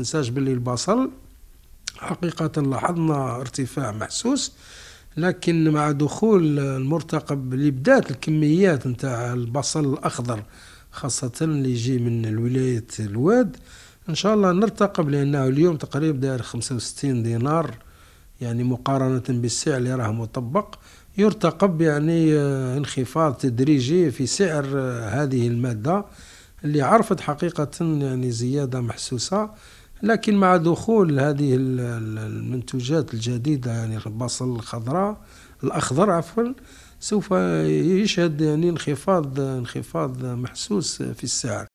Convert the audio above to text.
تنساش باللي البصل حقيقة لاحظنا ارتفاع محسوس لكن مع دخول المرتقب اللي بدات الكميات نتاع البصل الأخضر خاصة اللي يجي من ولاية الواد إن شاء الله نرتقب لأنه اليوم تقريبا داير 65 دينار يعني مقارنة بالسعر اللي راه مطبق يرتقب يعني آه، انخفاض تدريجي في سعر آه، هذه المادة اللي عرفت حقيقة يعني زيادة محسوسة لكن مع دخول هذه المنتوجات الجديدة يعني البصل الخضراء الأخضر عفوا سوف يشهد يعني انخفاض انخفاض محسوس في السعر